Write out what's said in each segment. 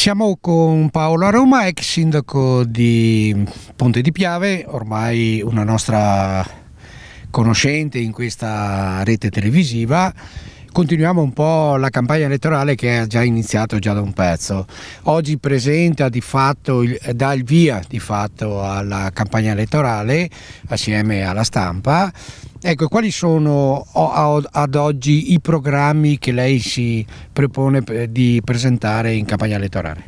Siamo con Paolo Aroma, ex sindaco di Ponte di Piave, ormai una nostra conoscente in questa rete televisiva. Continuiamo un po' la campagna elettorale che è già iniziata già da un pezzo. Oggi presenta di fatto, dà il via di fatto alla campagna elettorale assieme alla stampa Ecco, quali sono ad oggi i programmi che lei si propone eh, di presentare in campagna elettorale?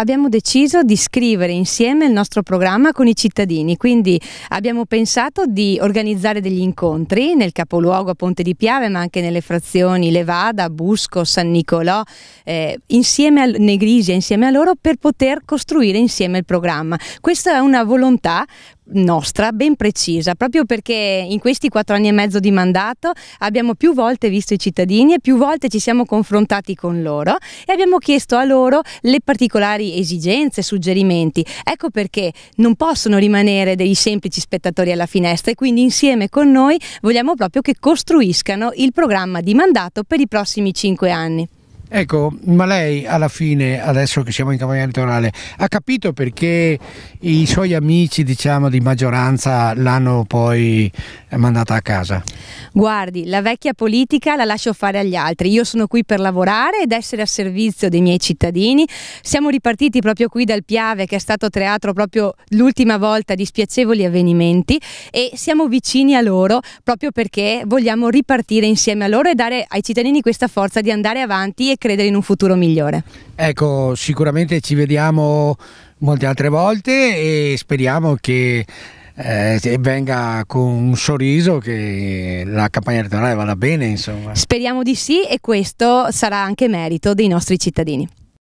abbiamo deciso di scrivere insieme il nostro programma con i cittadini, quindi abbiamo pensato di organizzare degli incontri nel capoluogo a Ponte di Piave, ma anche nelle frazioni Levada, Busco, San Nicolò, eh, insieme a Negrisia, insieme a loro per poter costruire insieme il programma. Questa è una volontà nostra ben precisa, proprio perché in questi quattro anni e mezzo di mandato abbiamo più volte visto i cittadini e più volte ci siamo confrontati con loro e abbiamo chiesto a loro le particolari voi esigenze, suggerimenti. Ecco perché non possono rimanere dei semplici spettatori alla finestra e quindi insieme con noi vogliamo proprio che costruiscano il programma di mandato per i prossimi cinque anni. Ecco, ma lei alla fine, adesso che siamo in campagna elettorale, ha capito perché i suoi amici diciamo, di maggioranza l'hanno poi mandata a casa? Guardi, la vecchia politica la lascio fare agli altri, io sono qui per lavorare ed essere a servizio dei miei cittadini. Siamo ripartiti proprio qui dal Piave che è stato teatro proprio l'ultima volta di spiacevoli avvenimenti e siamo vicini a loro proprio perché vogliamo ripartire insieme a loro e dare ai cittadini questa forza di andare avanti e credere in un futuro migliore. Ecco, sicuramente ci vediamo molte altre volte e speriamo che eh, venga con un sorriso che la campagna elettorale vada bene. Insomma. Speriamo di sì e questo sarà anche merito dei nostri cittadini.